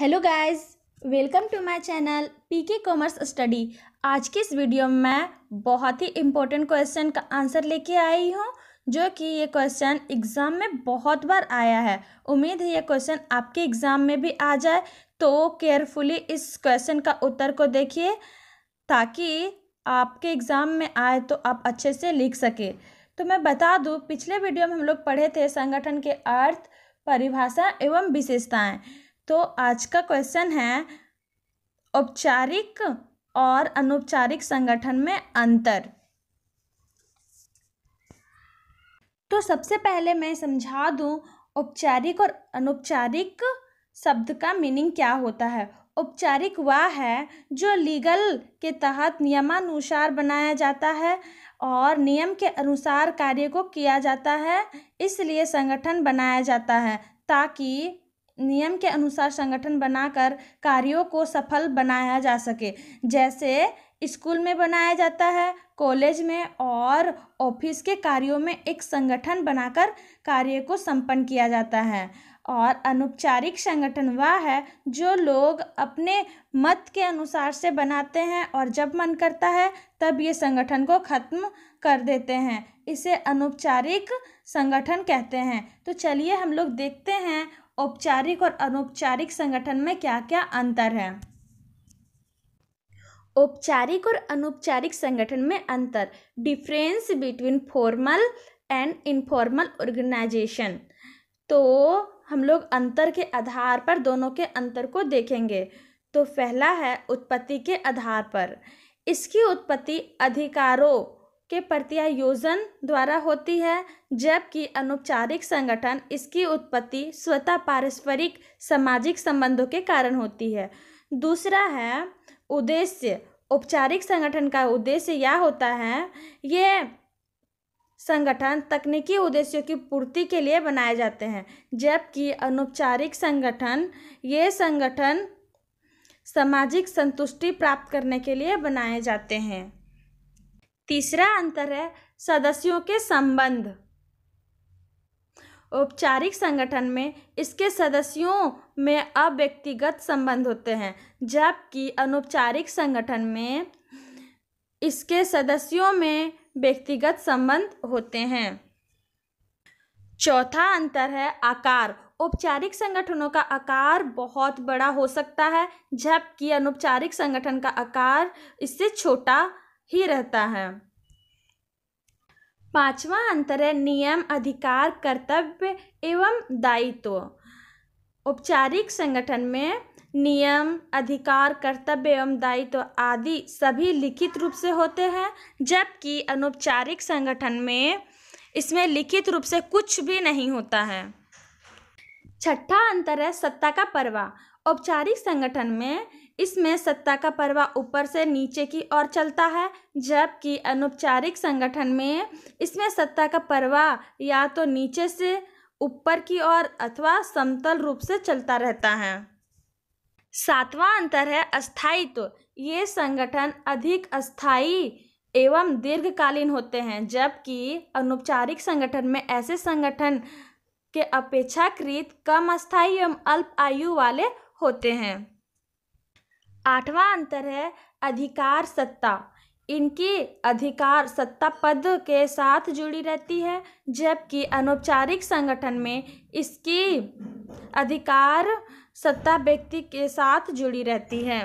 Hello guys welcome to my channel PK commerce study आज की इस वीडियो में मैं बहुत ही इम्पोर्टेंट क्वेश्चन का आंसर लेके आई हूँ जो कि ये क्वेश्चन एग्ज़ाम में बहुत बार आया है उम्मीद है ये क्वेश्चन आपके एग्ज़ाम में भी आ जाए तो केयरफुली इस क्वेश्चन का उत्तर को देखिए ताकि आपके एग्ज़ाम में आए तो आप अच्छे से लिख सके तो मैं बता दूँ पिछले वीडियो में हम लोग पढ़े थे संगठन के अर्थ परिभाषा एवं विशेषताएँ तो आज का क्वेश्चन है औपचारिक और अनौपचारिक संगठन में अंतर तो सबसे पहले मैं समझा दूं औपचारिक और अनौपचारिक शब्द का मीनिंग क्या होता है औपचारिक वह है जो लीगल के तहत नियमानुसार बनाया जाता है और नियम के अनुसार कार्य को किया जाता है इसलिए संगठन बनाया जाता है ताकि नियम के अनुसार संगठन बनाकर कार्यों को सफल बनाया जा सके जैसे स्कूल में बनाया जाता है कॉलेज में और ऑफिस के कार्यों में एक संगठन बनाकर कार्य को संपन्न किया जाता है और अनौपचारिक संगठन वह है जो लोग अपने मत के अनुसार से बनाते हैं और जब मन करता है तब ये संगठन को ख़त्म कर देते हैं इसे अनौपचारिक संगठन कहते हैं तो चलिए हम लोग देखते हैं औपचारिक और अनौपचारिक संगठन में क्या क्या अंतर है औपचारिक और अनौपचारिक संगठन में अंतर difference between formal and informal organisation तो हम लोग अंतर के आधार पर दोनों के अंतर को देखेंगे तो पहला है उत्पत्ति के आधार पर इसकी उत्पत्ति अधिकारों के प्रत्यायोजन द्वारा होती है जबकि अनौपचारिक संगठन इसकी उत्पत्ति स्वतः पारस्परिक सामाजिक संबंधों के कारण होती है दूसरा है उद्देश्य औपचारिक संगठन का उद्देश्य यह होता है ये संगठन तकनीकी उद्देश्यों की पूर्ति के लिए बनाए जाते हैं जबकि अनौपचारिक संगठन ये संगठन सामाजिक संतुष्टि प्राप्त करने के लिए बनाए जाते हैं तीसरा अंतर है सदस्यों के संबंध औपचारिक संगठन में इसके सदस्यों में अव्यक्तिगत संबंध होते हैं जबकि अनौपचारिक संगठन में इसके सदस्यों में व्यक्तिगत संबंध होते हैं चौथा अंतर है आकार औपचारिक संगठनों का आकार बहुत बड़ा हो सकता है जबकि अनौपचारिक संगठन का आकार इससे छोटा ही रहता है पांचवा अंतर है नियम अधिकार कर्तव्य एवं दायित्व औपचारिक संगठन में नियम अधिकार कर्तव्य एवं दायित्व आदि सभी लिखित रूप से होते हैं जबकि अनौपचारिक संगठन में इसमें लिखित रूप से कुछ भी नहीं होता है छठा अंतर है सत्ता का परवा औपचारिक संगठन में इसमें सत्ता का परवा ऊपर से नीचे की ओर चलता है जबकि अनौपचारिक संगठन में इसमें सत्ता का परवा या तो नीचे से ऊपर की ओर अथवा समतल रूप से चलता रहता है सातवां अंतर है अस्थायित्व तो। ये संगठन अधिक अस्थायी एवं दीर्घकालीन होते हैं जबकि अनौपचारिक संगठन में ऐसे संगठन के अपेक्षाकृत कम स्थायी एवं अल्प आयु वाले होते हैं आठवां अंतर है अधिकार सत्ता इनकी अधिकार सत्ता पद के साथ जुड़ी रहती है जबकि अनौपचारिक संगठन में इसकी अधिकार सत्ता व्यक्ति के साथ जुड़ी रहती है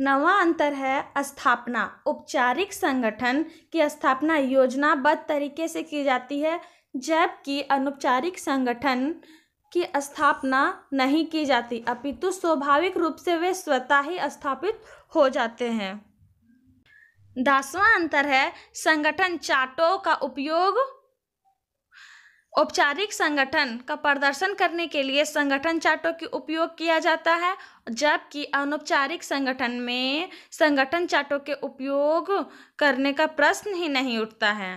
नवा अंतर है स्थापना औपचारिक संगठन की स्थापना योजनाबद्ध तरीके से की जाती है जबकि अनौपचारिक संगठन की स्थापना नहीं की जाती अपितु स्वाभाविक रूप से वे स्वतः ही स्थापित हो जाते हैं दसवां अंतर है संगठन चार्टों का उपयोग औपचारिक संगठन का प्रदर्शन करने के लिए संगठन चार्टों की उपयोग किया जाता है जबकि अनौपचारिक संगठन में संगठन चार्टों के उपयोग करने का प्रश्न ही नहीं उठता है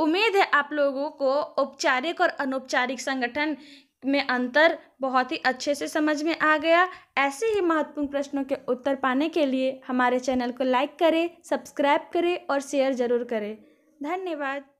उम्मीद है आप लोगों को औपचारिक और अनौपचारिक संगठन में अंतर बहुत ही अच्छे से समझ में आ गया ऐसे ही महत्वपूर्ण प्रश्नों के उत्तर पाने के लिए हमारे चैनल को लाइक करें सब्सक्राइब करें और शेयर ज़रूर करें धन्यवाद